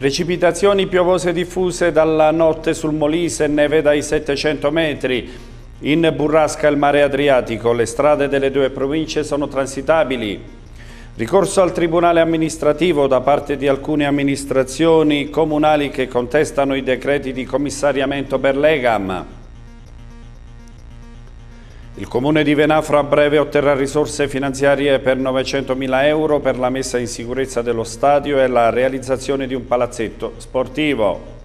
Precipitazioni piovose diffuse dalla notte sul Molise, neve dai 700 metri. In burrasca il mare Adriatico, le strade delle due province sono transitabili. Ricorso al Tribunale amministrativo da parte di alcune amministrazioni comunali che contestano i decreti di commissariamento per l'EGAM. Il Comune di Venafra a breve otterrà risorse finanziarie per 900.000 euro per la messa in sicurezza dello stadio e la realizzazione di un palazzetto sportivo.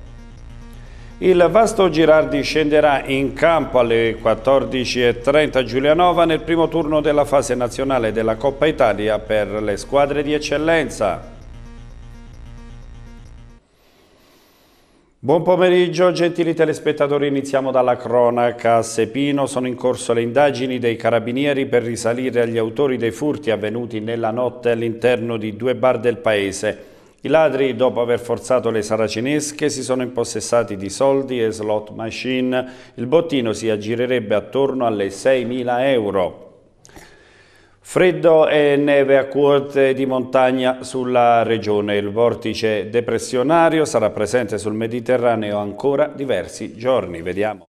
Il Vasto Girardi scenderà in campo alle 14.30 a Giulianova nel primo turno della fase nazionale della Coppa Italia per le squadre di eccellenza. Buon pomeriggio gentili telespettatori, iniziamo dalla cronaca. A Sepino sono in corso le indagini dei carabinieri per risalire agli autori dei furti avvenuti nella notte all'interno di due bar del paese. I ladri, dopo aver forzato le saracinesche, si sono impossessati di soldi e slot machine. Il bottino si aggirerebbe attorno alle 6.000 euro. Freddo e neve a quote di montagna sulla regione. Il vortice depressionario sarà presente sul Mediterraneo ancora diversi giorni. Vediamo.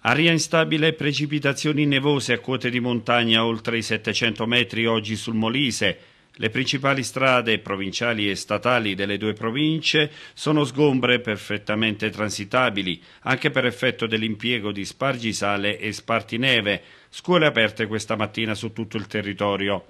Aria instabile e precipitazioni nevose a quote di montagna oltre i 700 metri oggi sul Molise. Le principali strade provinciali e statali delle due province sono sgombre perfettamente transitabili, anche per effetto dell'impiego di spargisale e spartineve, Scuole aperte questa mattina su tutto il territorio.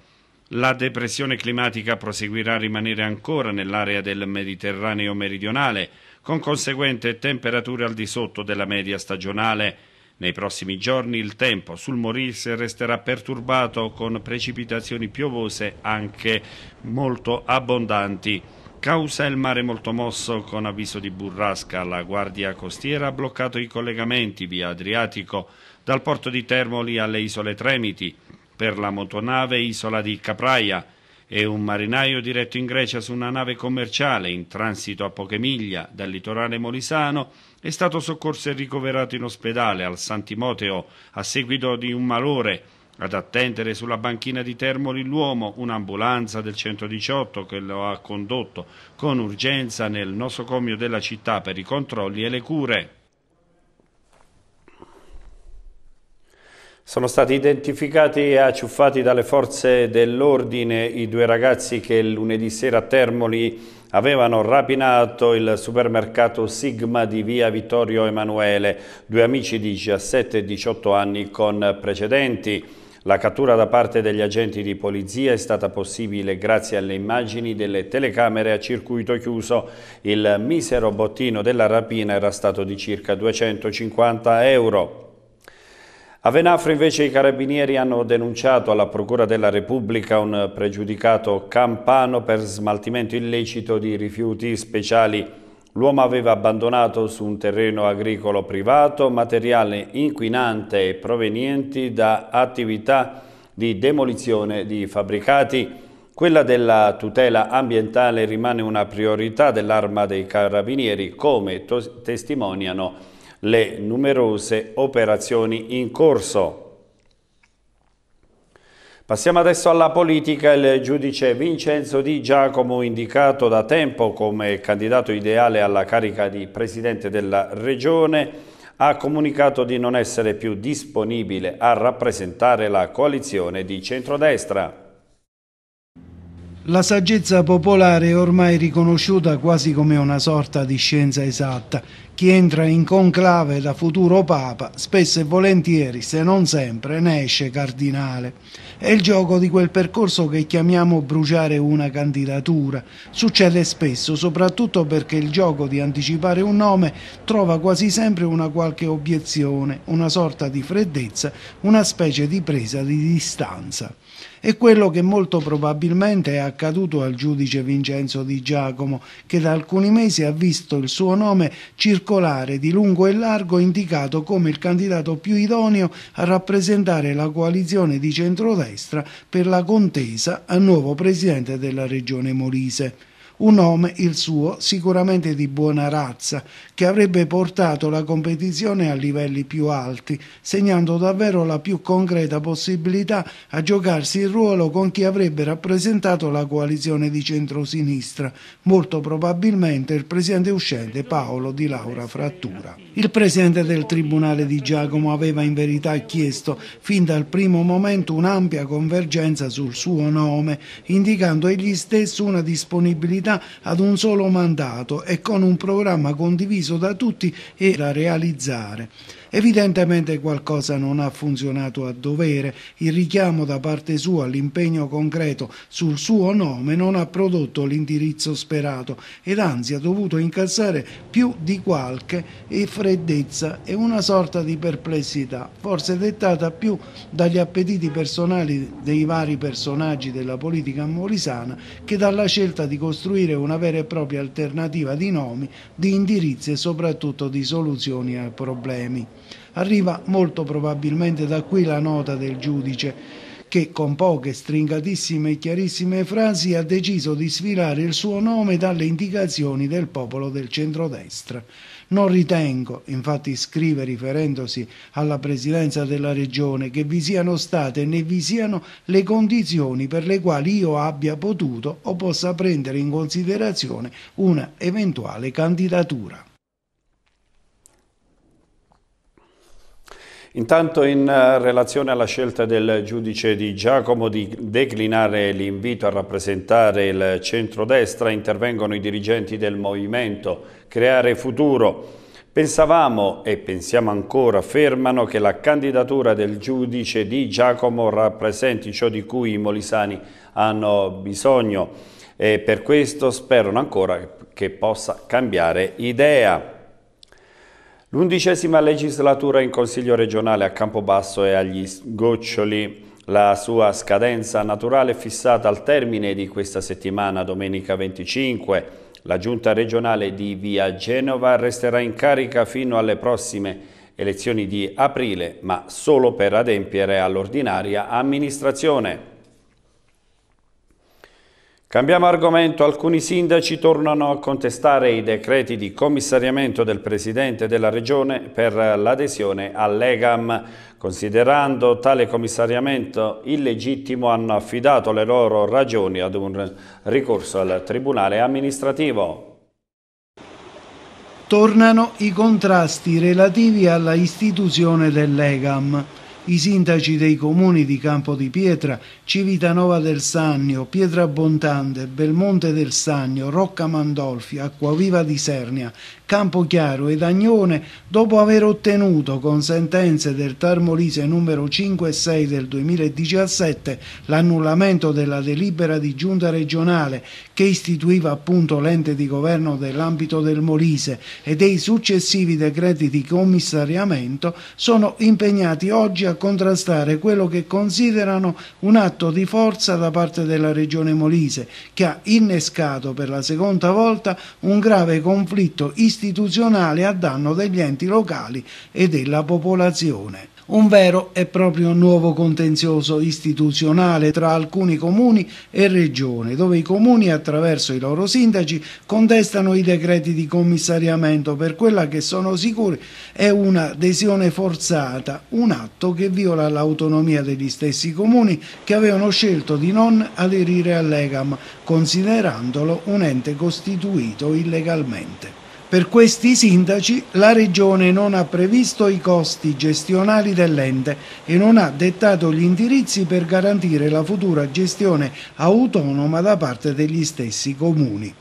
La depressione climatica proseguirà a rimanere ancora nell'area del Mediterraneo meridionale, con conseguente temperature al di sotto della media stagionale. Nei prossimi giorni il tempo sul Maurice resterà perturbato con precipitazioni piovose anche molto abbondanti. Causa il mare molto mosso con avviso di burrasca, la Guardia Costiera ha bloccato i collegamenti via Adriatico dal porto di Termoli alle isole Tremiti, per la motonave Isola di Capraia e un marinaio diretto in Grecia su una nave commerciale in transito a poche miglia dal litorale molisano è stato soccorso e ricoverato in ospedale al San Timoteo a seguito di un malore ad attendere sulla banchina di Termoli l'uomo un'ambulanza del 118 che lo ha condotto con urgenza nel nosocomio della città per i controlli e le cure. Sono stati identificati e acciuffati dalle forze dell'ordine i due ragazzi che lunedì sera a Termoli avevano rapinato il supermercato Sigma di via Vittorio Emanuele, due amici di 17 e 18 anni con precedenti. La cattura da parte degli agenti di polizia è stata possibile grazie alle immagini delle telecamere a circuito chiuso. Il misero bottino della rapina era stato di circa 250 euro. A Venafro invece i carabinieri hanno denunciato alla Procura della Repubblica un pregiudicato campano per smaltimento illecito di rifiuti speciali. L'uomo aveva abbandonato su un terreno agricolo privato materiale inquinante e provenienti da attività di demolizione di fabbricati. Quella della tutela ambientale rimane una priorità dell'arma dei carabinieri, come testimoniano le numerose operazioni in corso. Passiamo adesso alla politica. Il giudice Vincenzo Di Giacomo, indicato da tempo come candidato ideale alla carica di presidente della regione, ha comunicato di non essere più disponibile a rappresentare la coalizione di centrodestra. La saggezza popolare è ormai riconosciuta quasi come una sorta di scienza esatta chi entra in conclave da futuro papa spesso e volentieri, se non sempre, ne esce cardinale. È il gioco di quel percorso che chiamiamo bruciare una candidatura. Succede spesso, soprattutto perché il gioco di anticipare un nome trova quasi sempre una qualche obiezione, una sorta di freddezza, una specie di presa di distanza. È quello che molto probabilmente è accaduto al giudice Vincenzo di Giacomo, che da alcuni mesi ha visto il suo nome circolare circolare di lungo e largo indicato come il candidato più idoneo a rappresentare la coalizione di centrodestra per la contesa a nuovo presidente della regione Molise. Un nome, il suo, sicuramente di buona razza, che avrebbe portato la competizione a livelli più alti, segnando davvero la più concreta possibilità a giocarsi il ruolo con chi avrebbe rappresentato la coalizione di centrosinistra, molto probabilmente il presidente uscente Paolo Di Laura Frattura. Il presidente del Tribunale di Giacomo aveva in verità chiesto fin dal primo momento un'ampia convergenza sul suo nome, indicando egli stesso una disponibilità comunità ad un solo mandato e con un programma condiviso da tutti e da realizzare. Evidentemente qualcosa non ha funzionato a dovere, il richiamo da parte sua all'impegno concreto sul suo nome non ha prodotto l'indirizzo sperato ed anzi ha dovuto incassare più di qualche e freddezza e una sorta di perplessità, forse dettata più dagli appetiti personali dei vari personaggi della politica molisana che dalla scelta di costruire una vera e propria alternativa di nomi, di indirizzi e soprattutto di soluzioni ai problemi. Arriva molto probabilmente da qui la nota del giudice che con poche stringatissime e chiarissime frasi ha deciso di sfilare il suo nome dalle indicazioni del popolo del centrodestra. Non ritengo, infatti scrive riferendosi alla presidenza della regione, che vi siano state né vi siano le condizioni per le quali io abbia potuto o possa prendere in considerazione una eventuale candidatura. Intanto in eh, relazione alla scelta del giudice di Giacomo di declinare l'invito a rappresentare il centrodestra intervengono i dirigenti del movimento Creare Futuro. Pensavamo e pensiamo ancora, affermano, che la candidatura del giudice di Giacomo rappresenti ciò di cui i molisani hanno bisogno e per questo sperano ancora che possa cambiare idea. L'undicesima legislatura in Consiglio regionale a Campobasso è agli sgoccioli. La sua scadenza naturale è fissata al termine di questa settimana, domenica 25. La giunta regionale di Via Genova resterà in carica fino alle prossime elezioni di aprile, ma solo per adempiere all'ordinaria amministrazione. Cambiamo argomento, alcuni sindaci tornano a contestare i decreti di commissariamento del Presidente della Regione per l'adesione all'EGAM. Considerando tale commissariamento illegittimo hanno affidato le loro ragioni ad un ricorso al Tribunale amministrativo. Tornano i contrasti relativi alla istituzione dell'EGAM i sindaci dei comuni di Campo di Pietra, Civitanova del Sannio, Pietra Bontante, Belmonte del Sannio, Rocca Mandolfi, Acquaviva di Sernia Campochiaro ed Agnone, dopo aver ottenuto con sentenze del Tarmolise numero 5 e 6 del 2017 l'annullamento della delibera di giunta regionale che istituiva appunto l'ente di governo dell'ambito del Molise e dei successivi decreti di commissariamento, sono impegnati oggi a contrastare quello che considerano un atto di forza da parte della regione Molise, che ha innescato per la seconda volta un grave conflitto istituzionale istituzionale a danno degli enti locali e della popolazione. Un vero e proprio nuovo contenzioso istituzionale tra alcuni comuni e regione, dove i comuni attraverso i loro sindaci contestano i decreti di commissariamento per quella che sono sicuri è un'adesione forzata, un atto che viola l'autonomia degli stessi comuni che avevano scelto di non aderire all'EGAM, considerandolo un ente costituito illegalmente. Per questi sindaci la Regione non ha previsto i costi gestionali dell'ente e non ha dettato gli indirizzi per garantire la futura gestione autonoma da parte degli stessi comuni.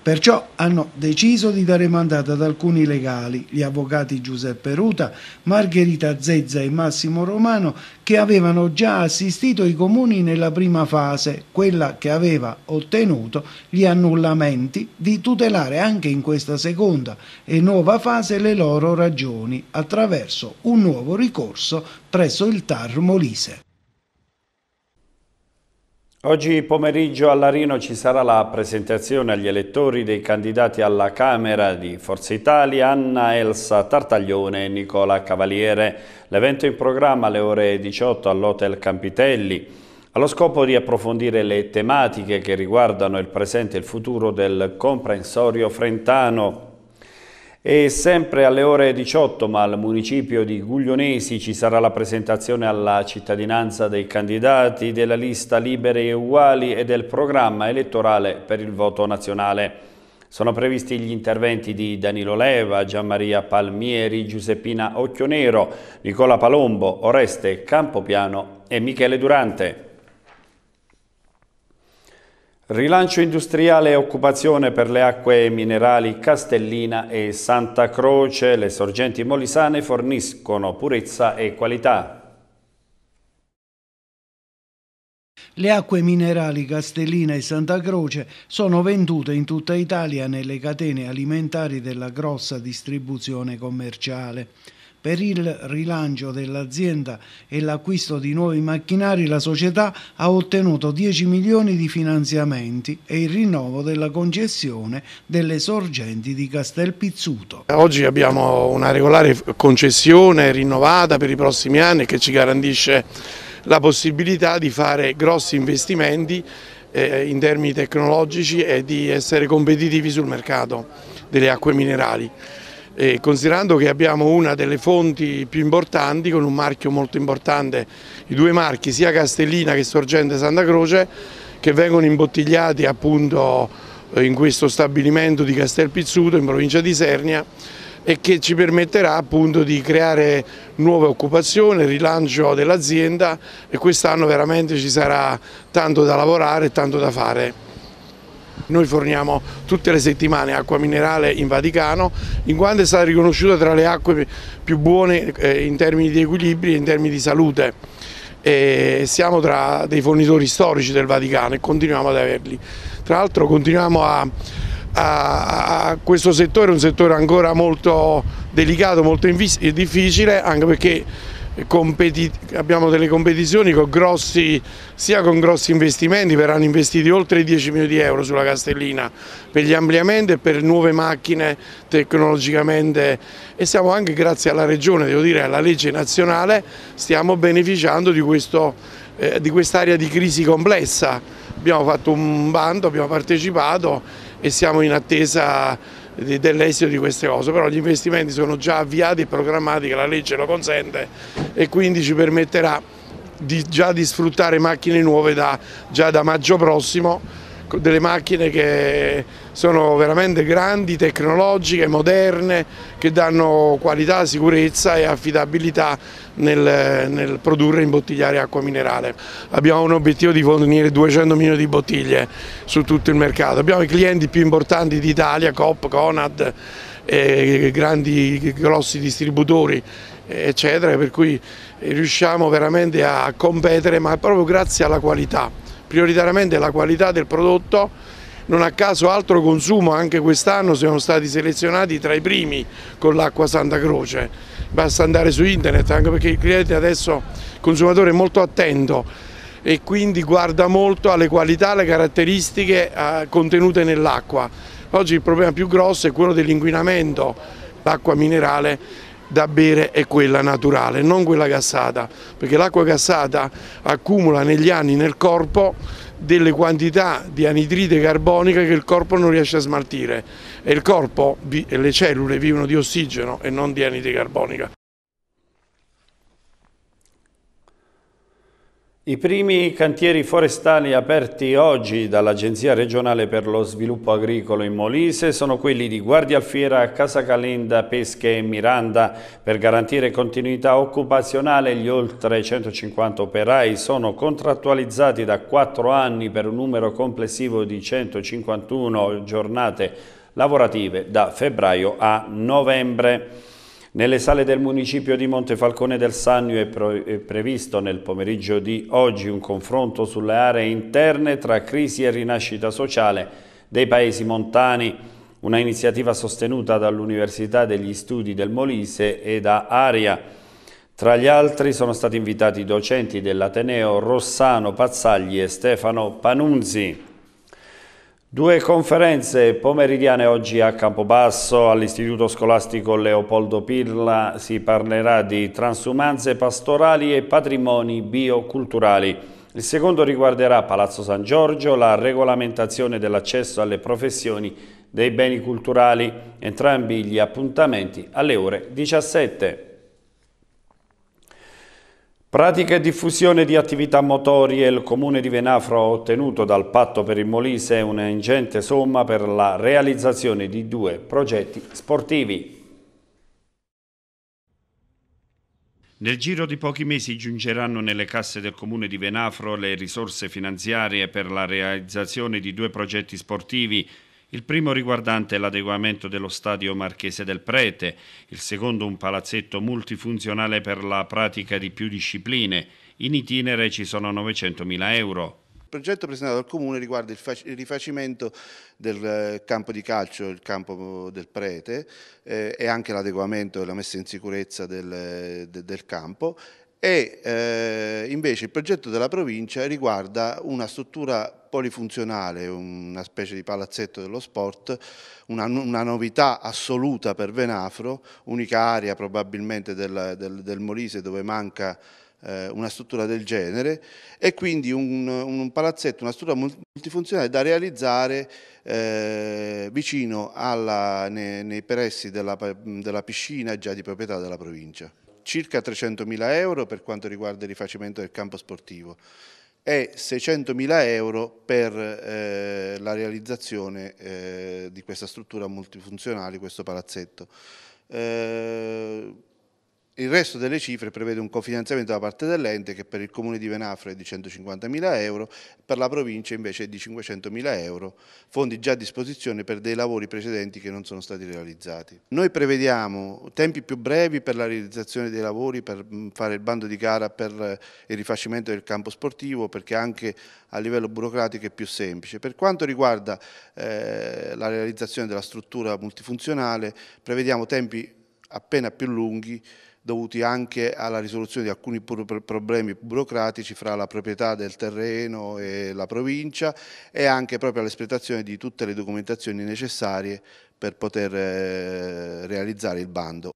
Perciò hanno deciso di dare mandato ad alcuni legali, gli avvocati Giuseppe Ruta, Margherita Zezza e Massimo Romano, che avevano già assistito i comuni nella prima fase, quella che aveva ottenuto gli annullamenti, di tutelare anche in questa seconda e nuova fase le loro ragioni attraverso un nuovo ricorso presso il TAR Molise. Oggi pomeriggio a Larino ci sarà la presentazione agli elettori dei candidati alla Camera di Forza Italia Anna Elsa Tartaglione e Nicola Cavaliere. L'evento in programma alle ore 18 all'Hotel Campitelli allo scopo di approfondire le tematiche che riguardano il presente e il futuro del comprensorio frentano. E sempre alle ore 18, ma al municipio di Guglionesi, ci sarà la presentazione alla cittadinanza dei candidati della lista Libere e Uguali e del programma elettorale per il voto nazionale. Sono previsti gli interventi di Danilo Leva, Gianmaria Palmieri, Giuseppina Occhionero, Nicola Palombo, Oreste Campopiano e Michele Durante. Rilancio industriale e occupazione per le acque minerali Castellina e Santa Croce. Le sorgenti molisane forniscono purezza e qualità. Le acque minerali Castellina e Santa Croce sono vendute in tutta Italia nelle catene alimentari della grossa distribuzione commerciale. Per il rilancio dell'azienda e l'acquisto di nuovi macchinari la società ha ottenuto 10 milioni di finanziamenti e il rinnovo della concessione delle sorgenti di Castelpizzuto. Oggi abbiamo una regolare concessione rinnovata per i prossimi anni che ci garantisce la possibilità di fare grossi investimenti eh, in termini tecnologici e di essere competitivi sul mercato delle acque minerali. E considerando che abbiamo una delle fonti più importanti con un marchio molto importante, i due marchi sia Castellina che Sorgente Santa Croce che vengono imbottigliati appunto eh, in questo stabilimento di Castel Pizzuto in provincia di Sernia e che ci permetterà appunto di creare nuova occupazione, rilancio dell'azienda e quest'anno veramente ci sarà tanto da lavorare e tanto da fare. Noi forniamo tutte le settimane acqua minerale in Vaticano, in quanto è stata riconosciuta tra le acque più buone eh, in termini di equilibrio e in termini di salute. E siamo tra dei fornitori storici del Vaticano e continuiamo ad averli. Tra l'altro continuiamo a a, a, questo settore, un settore ancora molto delicato, molto difficile, anche perché abbiamo delle competizioni con grossi, sia con grossi investimenti, verranno investiti oltre i 10 milioni di euro sulla Castellina per gli ampliamenti e per nuove macchine tecnologicamente e siamo anche grazie alla Regione, devo dire alla legge nazionale, stiamo beneficiando di quest'area eh, di, di crisi complessa. Abbiamo fatto un bando, abbiamo partecipato e siamo in attesa dell'esito di queste cose, però gli investimenti sono già avviati e programmati che la legge lo consente e quindi ci permetterà di, già di sfruttare macchine nuove da, già da maggio prossimo delle macchine che sono veramente grandi, tecnologiche, moderne, che danno qualità, sicurezza e affidabilità nel, nel produrre e imbottigliare acqua minerale. Abbiamo un obiettivo di fornire 200 milioni di bottiglie su tutto il mercato, abbiamo i clienti più importanti d'Italia, Coop, Conad, eh, grandi, grossi distributori eccetera, per cui riusciamo veramente a competere ma proprio grazie alla qualità prioritariamente la qualità del prodotto, non a caso altro consumo anche quest'anno siamo stati selezionati tra i primi con l'acqua Santa Croce, basta andare su internet anche perché il cliente adesso, il consumatore è molto attento e quindi guarda molto alle qualità, alle caratteristiche eh, contenute nell'acqua. Oggi il problema più grosso è quello dell'inquinamento, l'acqua minerale da bere è quella naturale, non quella gassata, perché l'acqua gassata accumula negli anni nel corpo delle quantità di anidride carbonica che il corpo non riesce a smaltire e il corpo e le cellule vivono di ossigeno e non di anidride carbonica. I primi cantieri forestali aperti oggi dall'Agenzia regionale per lo sviluppo agricolo in Molise sono quelli di Guardia Alfiera, Casa Calenda, Pesche e Miranda. Per garantire continuità occupazionale gli oltre 150 operai sono contrattualizzati da 4 anni per un numero complessivo di 151 giornate lavorative da febbraio a novembre. Nelle sale del municipio di Montefalcone del Sannio è, previsto nel pomeriggio di oggi un confronto sulle aree interne tra crisi e rinascita sociale dei paesi montani, una iniziativa sostenuta dall'Università degli Studi del Molise e da Aria. Tra gli altri sono stati invitati i docenti dell'Ateneo Rossano Pazzagli e Stefano Panunzi. Due conferenze pomeridiane oggi a Campobasso all'Istituto Scolastico Leopoldo Pirla si parlerà di transumanze pastorali e patrimoni bioculturali. Il secondo riguarderà Palazzo San Giorgio, la regolamentazione dell'accesso alle professioni dei beni culturali, entrambi gli appuntamenti alle ore 17. Pratica e diffusione di attività motorie, il Comune di Venafro ha ottenuto dal Patto per il Molise una ingente somma per la realizzazione di due progetti sportivi. Nel giro di pochi mesi giungeranno nelle casse del comune di Venafro le risorse finanziarie per la realizzazione di due progetti sportivi il primo riguardante l'adeguamento dello stadio Marchese del Prete, il secondo un palazzetto multifunzionale per la pratica di più discipline. In itinere ci sono 900.000 euro. Il progetto presentato al Comune riguarda il, rifacimento del eh, campo di calcio, il campo eh, del prete eh, e anche l'adeguamento e la messa in sicurezza del, eh, de, del campo e eh, invece il progetto della provincia riguarda una struttura polifunzionale, una specie di palazzetto dello sport, una, una novità assoluta per Venafro, unica area probabilmente del, del, del Molise dove manca eh, una struttura del genere e quindi un, un, palazzetto, una struttura multifunzionale da realizzare eh, vicino alla, nei, nei pressi della, della piscina già di proprietà della provincia circa 300.000 euro per quanto riguarda il rifacimento del campo sportivo e 600.000 euro per eh, la realizzazione eh, di questa struttura multifunzionale, questo palazzetto. Eh, il resto delle cifre prevede un cofinanziamento da parte dell'ente che per il comune di Venafro è di 150.000 euro, per la provincia invece è di 500.000 euro, fondi già a disposizione per dei lavori precedenti che non sono stati realizzati. Noi prevediamo tempi più brevi per la realizzazione dei lavori, per mm, fare il bando di gara per eh, il rifacimento del campo sportivo, perché anche a livello burocratico è più semplice. Per quanto riguarda eh, la realizzazione della struttura multifunzionale, prevediamo tempi appena più lunghi dovuti anche alla risoluzione di alcuni problemi burocratici fra la proprietà del terreno e la provincia e anche proprio all'espletazione di tutte le documentazioni necessarie per poter eh, realizzare il bando.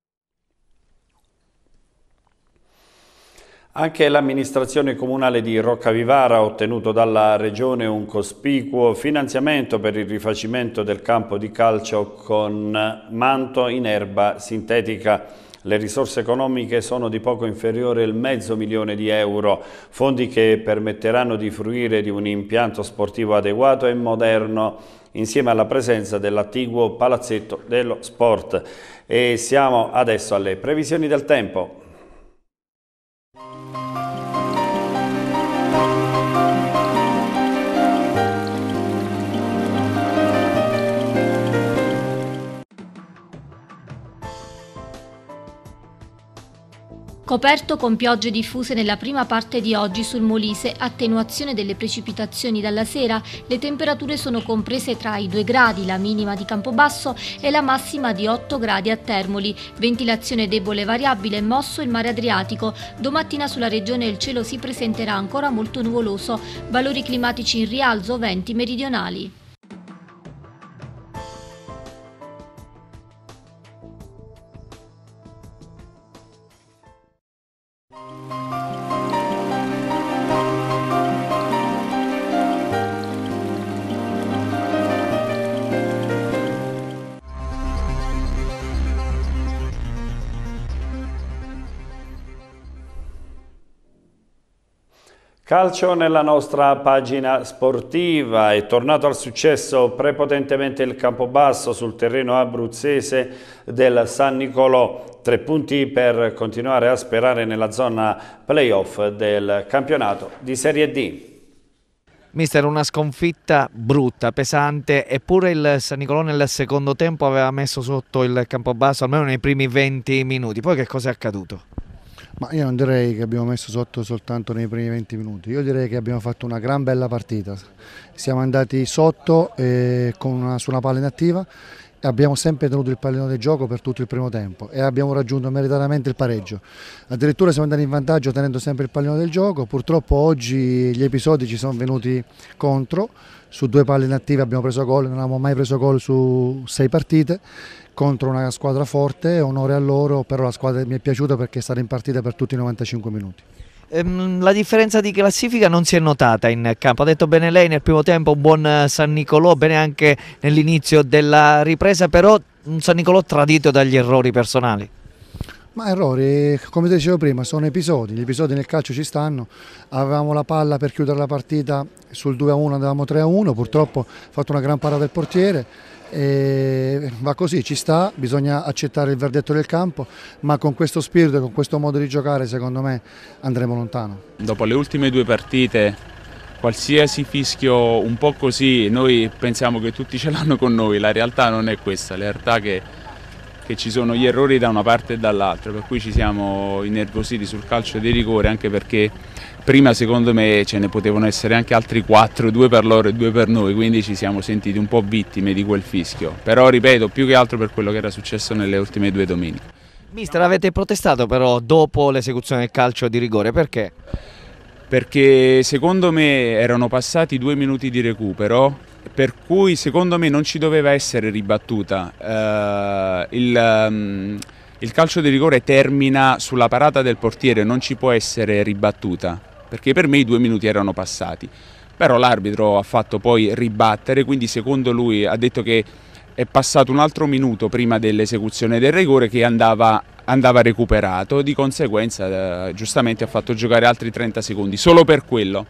Anche l'amministrazione comunale di Roccavivara ha ottenuto dalla Regione un cospicuo finanziamento per il rifacimento del campo di calcio con manto in erba sintetica. Le risorse economiche sono di poco inferiore al mezzo milione di euro, fondi che permetteranno di fruire di un impianto sportivo adeguato e moderno insieme alla presenza dell'attiguo palazzetto dello sport. E siamo adesso alle previsioni del tempo. Coperto con piogge diffuse nella prima parte di oggi sul Molise, attenuazione delle precipitazioni dalla sera, le temperature sono comprese tra i 2 gradi, la minima di Campobasso e la massima di 8 gradi a Termoli, ventilazione debole variabile, mosso il mare Adriatico, domattina sulla regione il cielo si presenterà ancora molto nuvoloso, valori climatici in rialzo, venti meridionali. Calcio nella nostra pagina sportiva, è tornato al successo prepotentemente il Campobasso sul terreno abruzzese del San Nicolò, tre punti per continuare a sperare nella zona playoff del campionato di Serie D. Mister, una sconfitta brutta, pesante, eppure il San Nicolò nel secondo tempo aveva messo sotto il Campobasso almeno nei primi 20 minuti, poi che cosa è accaduto? Ma io non direi che abbiamo messo sotto soltanto nei primi 20 minuti, io direi che abbiamo fatto una gran bella partita, siamo andati sotto eh, una, su una palla inattiva e abbiamo sempre tenuto il pallino del gioco per tutto il primo tempo e abbiamo raggiunto meritatamente il pareggio. Addirittura siamo andati in vantaggio tenendo sempre il pallino del gioco, purtroppo oggi gli episodi ci sono venuti contro, su due palle inattive abbiamo preso gol, non abbiamo mai preso gol su sei partite contro una squadra forte, onore a loro, però la squadra mi è piaciuta perché è stata in partita per tutti i 95 minuti. Ehm, la differenza di classifica non si è notata in campo, ha detto bene lei nel primo tempo, un buon San Nicolò, bene anche nell'inizio della ripresa, però un San Nicolò tradito dagli errori personali. Ma errori, come dicevo prima, sono episodi, gli episodi nel calcio ci stanno, avevamo la palla per chiudere la partita sul 2-1, andavamo 3-1, purtroppo ha fatto una gran parata il portiere, e va così, ci sta, bisogna accettare il verdetto del campo, ma con questo spirito e con questo modo di giocare secondo me andremo lontano. Dopo le ultime due partite, qualsiasi fischio un po' così, noi pensiamo che tutti ce l'hanno con noi, la realtà non è questa, la realtà è che, che ci sono gli errori da una parte e dall'altra, per cui ci siamo innervositi sul calcio di rigore anche perché prima secondo me ce ne potevano essere anche altri 4, due per loro e due per noi, quindi ci siamo sentiti un po' vittime di quel fischio, però ripeto più che altro per quello che era successo nelle ultime due domeniche. Mister, avete protestato però dopo l'esecuzione del calcio di rigore, perché? Perché secondo me erano passati due minuti di recupero, per cui secondo me non ci doveva essere ribattuta. Uh, il, um, il calcio di rigore termina sulla parata del portiere, non ci può essere ribattuta perché per me i due minuti erano passati. Però l'arbitro ha fatto poi ribattere, quindi secondo lui ha detto che è passato un altro minuto prima dell'esecuzione del rigore che andava, andava recuperato, di conseguenza eh, giustamente ha fatto giocare altri 30 secondi, solo per quello.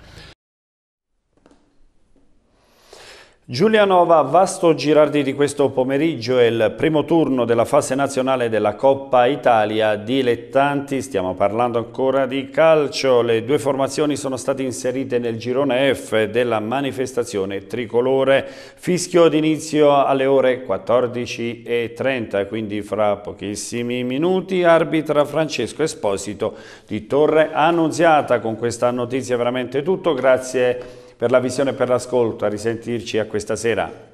Giulianova, vasto girardi di questo pomeriggio è il primo turno della fase nazionale della Coppa Italia dilettanti, stiamo parlando ancora di calcio, le due formazioni sono state inserite nel girone F della manifestazione tricolore, fischio d'inizio alle ore 14.30, quindi fra pochissimi minuti, arbitra Francesco Esposito di Torre Annunziata, con questa notizia veramente tutto, grazie per la visione e per l'ascolto, a risentirci a questa sera.